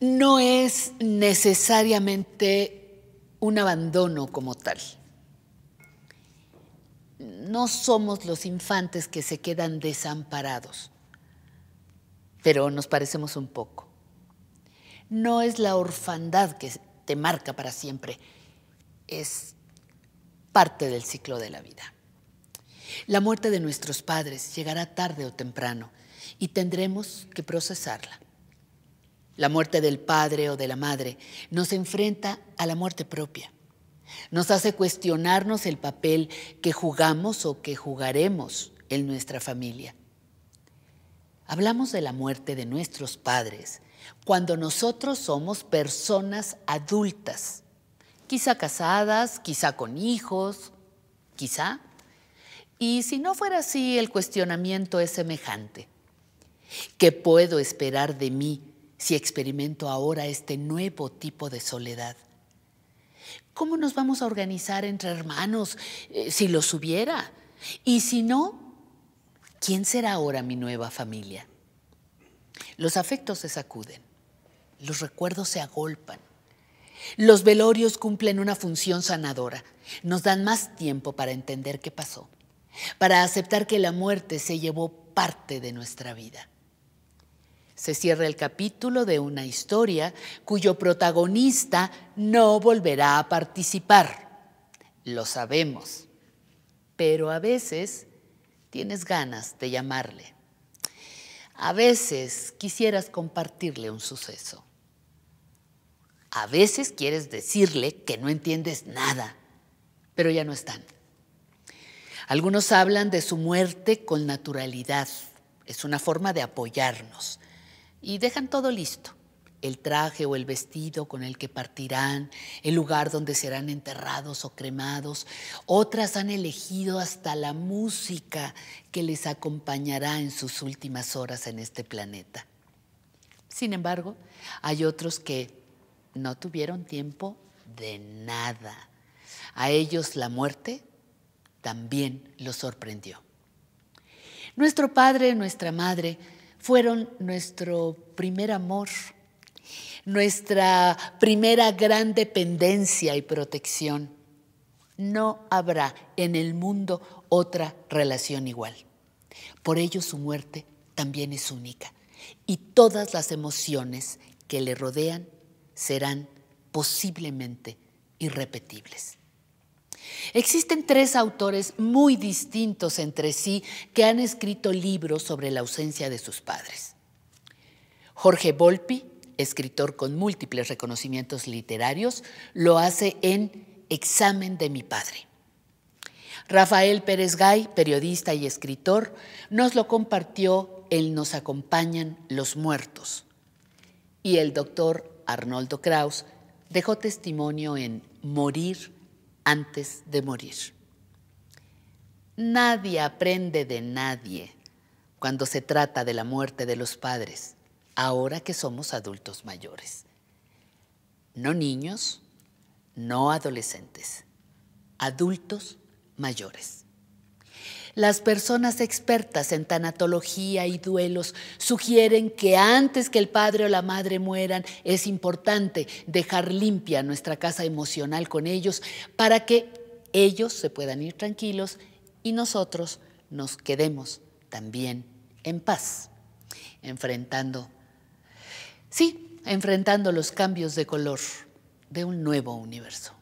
no es necesariamente un abandono como tal. No somos los infantes que se quedan desamparados, pero nos parecemos un poco. No es la orfandad que te marca para siempre, es parte del ciclo de la vida. La muerte de nuestros padres llegará tarde o temprano y tendremos que procesarla la muerte del padre o de la madre, nos enfrenta a la muerte propia. Nos hace cuestionarnos el papel que jugamos o que jugaremos en nuestra familia. Hablamos de la muerte de nuestros padres cuando nosotros somos personas adultas, quizá casadas, quizá con hijos, quizá. Y si no fuera así, el cuestionamiento es semejante. ¿Qué puedo esperar de mí si experimento ahora este nuevo tipo de soledad? ¿Cómo nos vamos a organizar entre hermanos eh, si los hubiera? Y si no, ¿quién será ahora mi nueva familia? Los afectos se sacuden, los recuerdos se agolpan, los velorios cumplen una función sanadora, nos dan más tiempo para entender qué pasó, para aceptar que la muerte se llevó parte de nuestra vida. Se cierra el capítulo de una historia cuyo protagonista no volverá a participar. Lo sabemos. Pero a veces tienes ganas de llamarle. A veces quisieras compartirle un suceso. A veces quieres decirle que no entiendes nada, pero ya no están. Algunos hablan de su muerte con naturalidad. Es una forma de apoyarnos y dejan todo listo. El traje o el vestido con el que partirán, el lugar donde serán enterrados o cremados. Otras han elegido hasta la música que les acompañará en sus últimas horas en este planeta. Sin embargo, hay otros que no tuvieron tiempo de nada. A ellos la muerte también los sorprendió. Nuestro Padre, nuestra Madre, fueron nuestro primer amor, nuestra primera gran dependencia y protección. No habrá en el mundo otra relación igual. Por ello su muerte también es única y todas las emociones que le rodean serán posiblemente irrepetibles. Existen tres autores muy distintos entre sí que han escrito libros sobre la ausencia de sus padres. Jorge Volpi, escritor con múltiples reconocimientos literarios, lo hace en Examen de mi padre. Rafael Pérez Gay, periodista y escritor, nos lo compartió en Nos acompañan los muertos. Y el doctor Arnoldo Kraus dejó testimonio en Morir antes de morir. Nadie aprende de nadie cuando se trata de la muerte de los padres, ahora que somos adultos mayores. No niños, no adolescentes, adultos mayores. Las personas expertas en tanatología y duelos sugieren que antes que el padre o la madre mueran es importante dejar limpia nuestra casa emocional con ellos para que ellos se puedan ir tranquilos y nosotros nos quedemos también en paz, enfrentando, sí, enfrentando los cambios de color de un nuevo universo.